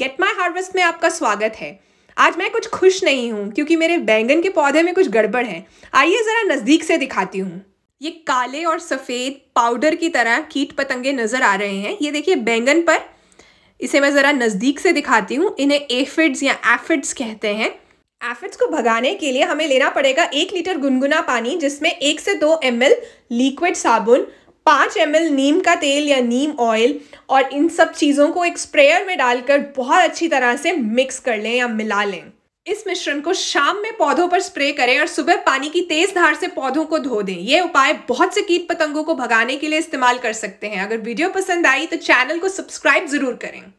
get my harvest में आपका स्वागत है आज मैं कुछ खुश नहीं हूँ क्योंकि मेरे बैंगन के पौधे में कुछ गड़बड़ है आइए ज़रा नज़दीक से दिखाती हूँ ये काले और सफ़ेद पाउडर की तरह कीट पतंगे नज़र आ रहे हैं ये देखिए बैंगन पर इसे मैं ज़रा नज़दीक से दिखाती हूँ इन्हें एफिड्स या एफिड्स कहते हैं एफिड्स को भगाने के लिए हमें लेना पड़ेगा एक लीटर गुनगुना पानी जिसमें एक से दो एम लिक्विड साबुन पाँच एम नीम का तेल या नीम ऑयल और इन सब चीज़ों को एक स्प्रेयर में डालकर बहुत अच्छी तरह से मिक्स कर लें या मिला लें इस मिश्रण को शाम में पौधों पर स्प्रे करें और सुबह पानी की तेज धार से पौधों को धो दें ये उपाय बहुत से कीट पतंगों को भगाने के लिए इस्तेमाल कर सकते हैं अगर वीडियो पसंद आई तो चैनल को सब्सक्राइब जरूर करें